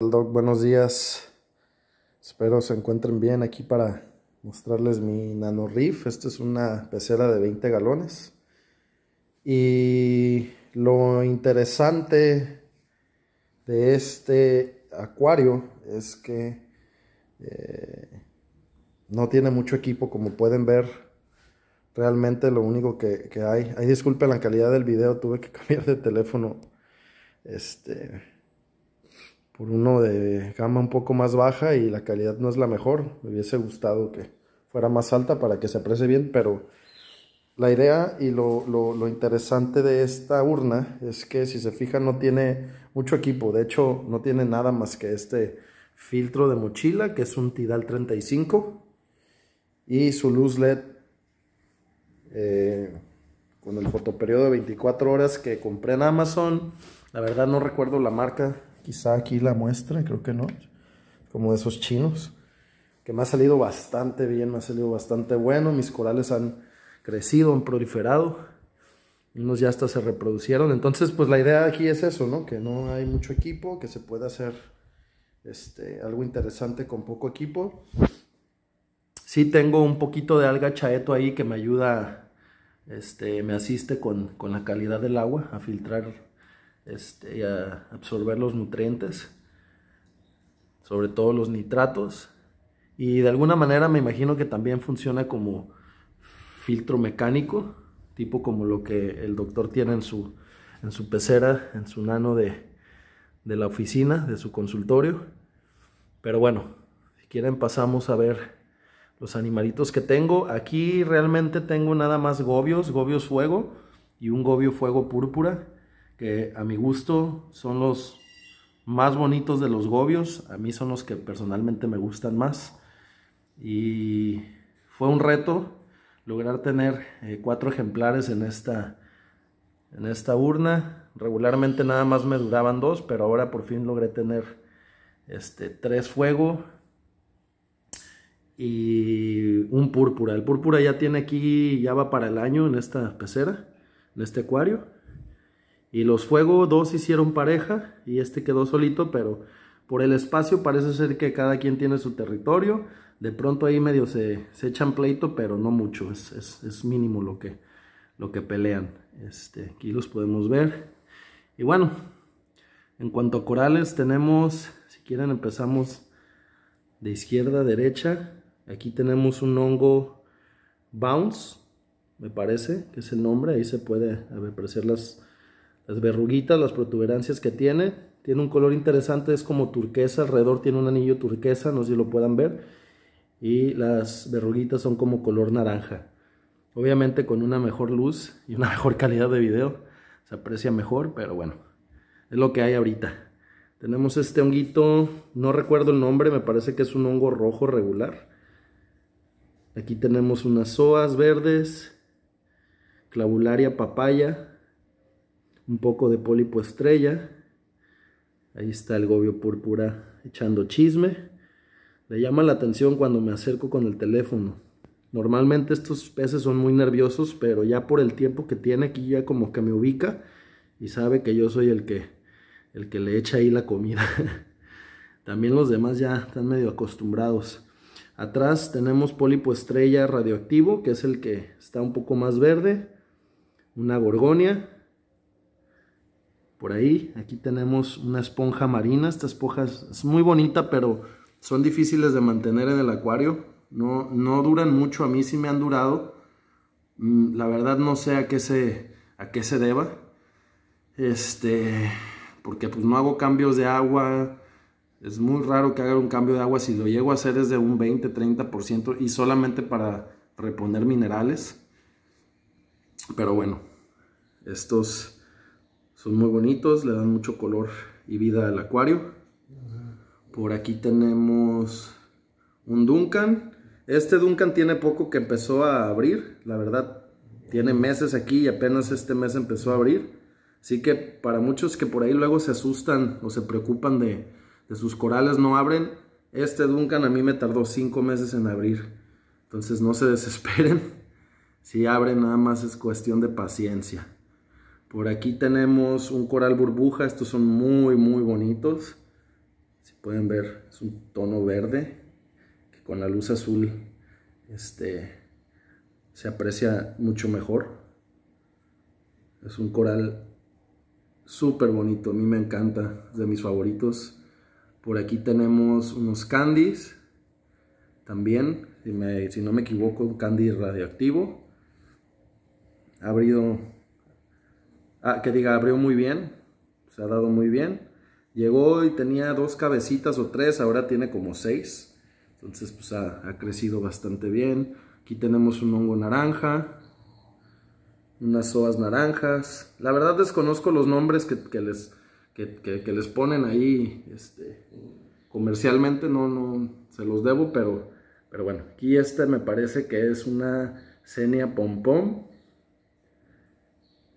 buenos días. Espero se encuentren bien aquí para mostrarles mi Nano Reef. Esta es una pecera de 20 galones. Y lo interesante de este acuario es que eh, no tiene mucho equipo, como pueden ver. Realmente lo único que, hay. Ay, disculpen la calidad del video, tuve que cambiar de teléfono. Este por uno de gama un poco más baja y la calidad no es la mejor. Me hubiese gustado que fuera más alta para que se aprecie bien, pero la idea y lo, interesante de esta urna es que si se fija no tiene mucho equipo, de hecho no tiene nada más que este filtro de mochila que es un Tidal 35 y su luz LED eh, con el fotoperiodo de 24 horas que compré en Amazon, la verdad no recuerdo la marca, Quizá aquí la muestra, creo que no. Como de esos chinos. Que me ha salido bastante bien, me ha salido bastante bueno. Mis corales han crecido, han proliferado. Unos ya hasta se reproducieron. Entonces, pues la idea aquí es eso, ¿no? Que no hay mucho equipo, que se puede hacer este, algo interesante con poco equipo. Sí tengo un poquito de alga chaeto ahí que me ayuda, este, me asiste con, con la calidad del agua a filtrar este, a absorber los nutrientes, sobre todo los nitratos. Y de alguna manera me imagino que también funciona como filtro mecánico, tipo como lo que el doctor tiene en su, en su pecera, en su nano de, de la oficina, de su consultorio. Pero bueno, si quieren pasamos a ver los animalitos que tengo. Aquí realmente tengo nada más gobios, gobios fuego y un gobio fuego púrpura que a mi gusto son los más bonitos de los gobios, a mí son los que personalmente me gustan más. Y fue un reto lograr tener eh, cuatro ejemplares en esta, en esta urna. Regularmente nada más me duraban dos, pero ahora por fin logré tener este, tres fuego y un púrpura. El púrpura ya tiene aquí, ya va para el año en esta pecera, en este acuario. Y los Fuego dos hicieron pareja y este quedó solito, pero por el espacio parece ser que cada quien tiene su territorio. De pronto ahí medio se, se echan pleito, pero no mucho, es, es, mínimo lo que, lo que pelean. Este, aquí los podemos ver. Y bueno, en cuanto a corales tenemos, si quieren empezamos de izquierda a derecha. Aquí tenemos un hongo bounce, me parece que es el nombre. Ahí se puede apreciar las las verruguitas, las protuberancias que tiene. Tiene un color interesante, es como turquesa, alrededor tiene un anillo turquesa, no sé si lo puedan ver. Y las verruguitas son como color naranja. Obviamente con una mejor luz y una mejor calidad de video se aprecia mejor, pero bueno, es lo que hay ahorita. Tenemos este honguito, no recuerdo el nombre, me parece que es un hongo rojo regular. Aquí tenemos unas soas verdes, clavularia papaya, un poco de pólipo estrella. Ahí está el gobio púrpura echando chisme. Le llama la atención cuando me acerco con el teléfono. Normalmente estos peces son muy nerviosos, pero ya por el tiempo que tiene aquí ya como que me ubica y sabe que yo soy el que el que le echa ahí la comida. También los demás ya están medio acostumbrados. Atrás tenemos pólipo estrella radioactivo, que es el que está un poco más verde, una gorgonia por ahí. Aquí tenemos una esponja marina. Esta esponja es muy bonita, pero son difíciles de mantener en el acuario. No, no duran mucho, a mí sí me han durado. Mm, la verdad no sé a qué se, a qué se deba. Este, porque pues no hago cambios de agua. Es muy raro que haga un cambio de agua. Si lo llego a hacer es de un 20-30% y solamente para reponer minerales. Pero bueno, estos muy bonitos, le dan mucho color y vida al acuario. Por aquí tenemos un Duncan. Este Duncan tiene poco que empezó a abrir, la verdad. Tiene meses aquí y apenas este mes empezó a abrir. Así que para muchos que por ahí luego se asustan o se preocupan de, de sus corales no abren, este Duncan a mí me tardó cinco meses en abrir. Entonces no se desesperen. Si abren nada más es cuestión de paciencia. Por aquí tenemos un coral burbuja, estos son muy muy bonitos. Si pueden ver, es un tono verde que con la luz azul este, se aprecia mucho mejor. Es un coral súper bonito, a mí me encanta, es de mis favoritos. Por aquí tenemos unos candies, también, si, si no me equivoco, un candy radioactivo. Ha habido Ah, que diga, abrió muy bien, se ha dado muy bien. Llegó y tenía dos cabecitas o tres, ahora tiene como seis. Entonces, pues ha, ha crecido bastante bien. Aquí tenemos un hongo naranja, unas hojas naranjas. La verdad desconozco los nombres que, les, les ponen ahí este, comercialmente, no, no se los debo, pero, pero bueno, aquí este me parece que es una Senia pompón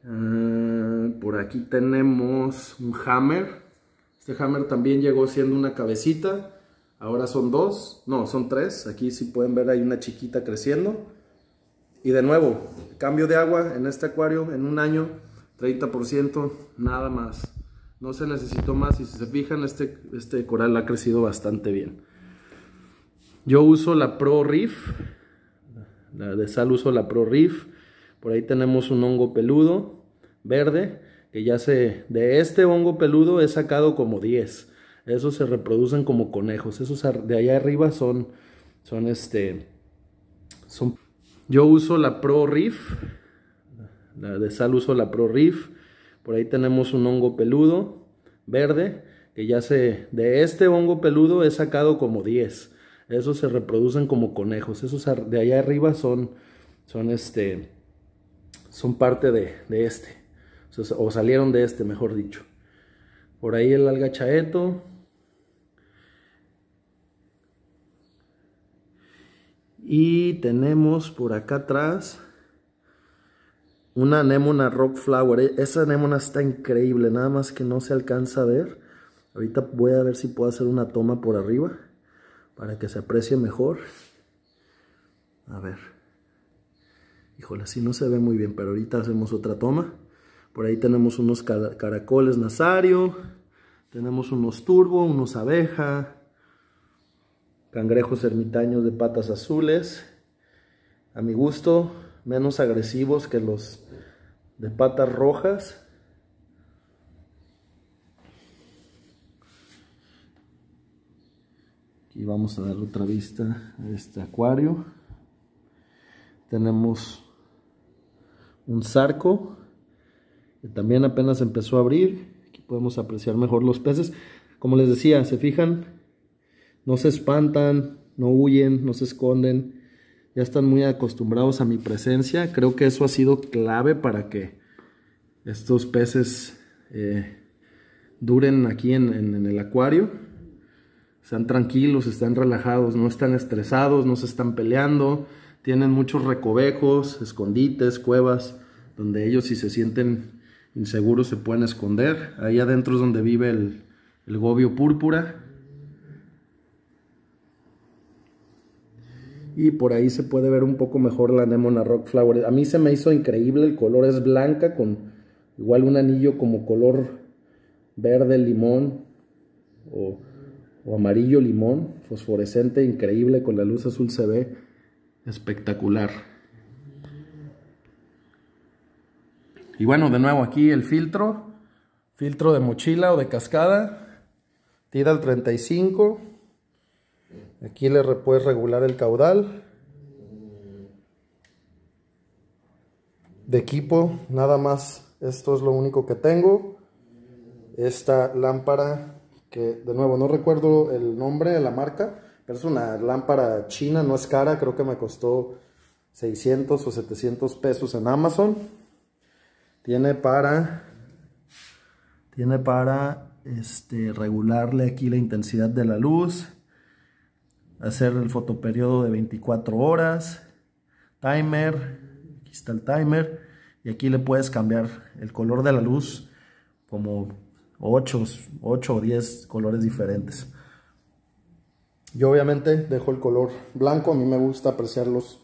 Mm, por aquí tenemos un hammer. Este hammer también llegó siendo una cabecita. Ahora son dos, no, son tres. Aquí si pueden ver hay una chiquita creciendo. Y de nuevo, cambio de agua en este acuario en un año, 30%, nada más. No se necesitó más y si se fijan este, este coral ha crecido bastante bien. Yo uso la Pro Reef, la de Sal uso la Pro Reef. Por ahí tenemos un hongo peludo verde, que ya se... De este hongo peludo he sacado como 10. Esos se reproducen como conejos. Esos de allá arriba son... Son este... Son... Yo uso la Pro Reef. La de sal uso la Pro Reef. Por ahí tenemos un hongo peludo verde, que ya se... De este hongo peludo he sacado como 10. Esos se reproducen como conejos. Esos de allá arriba son... Son este son parte de, este, o, salieron de este, mejor dicho. Por ahí el alga chaeto. Y tenemos por acá atrás una anémona rock flower. E, esa anémona está increíble, nada más que no se alcanza a ver. Ahorita voy a ver si puedo hacer una toma por arriba para que se aprecie mejor. A ver. Híjole, así no se ve muy bien, pero ahorita hacemos otra toma. Por ahí tenemos unos caracoles Nasario, tenemos unos turbo, unos abeja, cangrejos ermitaños de patas azules. A mi gusto, menos agresivos que los de patas rojas. Aquí vamos a dar otra vista a este acuario. Tenemos un zarco que también apenas empezó a abrir. Aquí podemos apreciar mejor los peces. Como les decía, se fijan, no se espantan, no huyen, no se esconden. Ya están muy acostumbrados a mi presencia. Creo que eso ha sido clave para que estos peces eh, duren aquí en, en el acuario están tranquilos, están relajados, no están estresados, no se están peleando, tienen muchos recovejos, escondites, cuevas, donde ellos si se sienten inseguros se pueden esconder. Ahí adentro es donde vive el, el gobio púrpura. Y por ahí se puede ver un poco mejor la Rock Flower. A mí se me hizo increíble, el color es blanca con igual un anillo como color verde limón o, o amarillo limón, fosforescente, increíble, con la luz azul se ve espectacular. Y bueno, de nuevo aquí el filtro, filtro de mochila o de cascada, tira el 35, aquí le puedes regular el caudal. De equipo, nada más, esto es lo único que tengo. Esta lámpara que de nuevo no recuerdo el nombre de la marca, es una lámpara china, no es cara, creo que me costó 600 o 700 pesos en Amazon. Tiene para tiene para este, regularle aquí la intensidad de la luz, hacer el fotoperiodo de 24 horas, timer, aquí está el timer, y aquí le puedes cambiar el color de la luz como ocho, 8 o 10 colores diferentes. Yo obviamente dejo el color blanco, a mí me gusta apreciar los,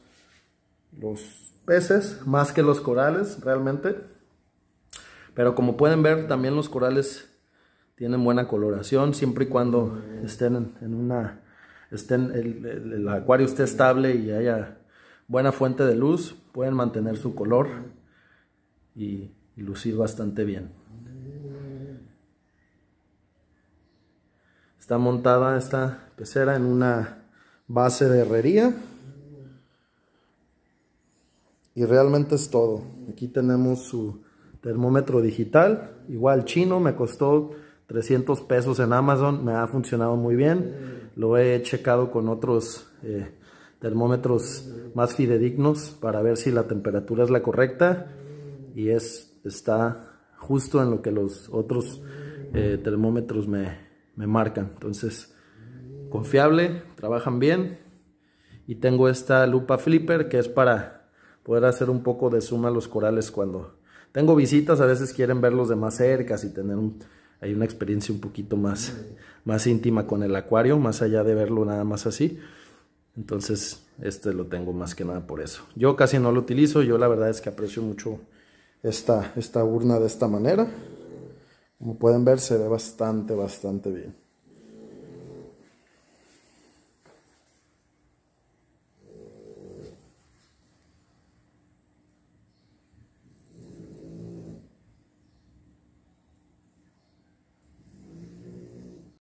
los peces más que los corales realmente. Pero como pueden ver también los corales tienen buena coloración siempre y cuando estén en, una estén el, acuario esté estable y haya buena fuente de luz pueden mantener su color y lucir bastante bien está montada esta pecera en una base de herrería. Y realmente es todo. Aquí tenemos su termómetro digital, igual chino, me costó 300 pesos en Amazon, me ha funcionado muy bien. Lo he checado con otros eh, termómetros más fidedignos para ver si la temperatura es la correcta y es, está justo en lo que los otros eh, termómetros me, me marcan. Entonces, confiable, trabajan bien. Y tengo esta lupa flipper que es para poder hacer un poco de suma a los corales cuando tengo visitas. A veces quieren verlos de más cerca y tener un, hay una experiencia un poquito más, más íntima con el acuario, más allá de verlo nada más así. Entonces, este lo tengo más que nada por eso. Yo casi no lo utilizo, yo la verdad es que aprecio mucho esta, esta urna de esta manera. Como pueden ver, se ve bastante, bastante bien.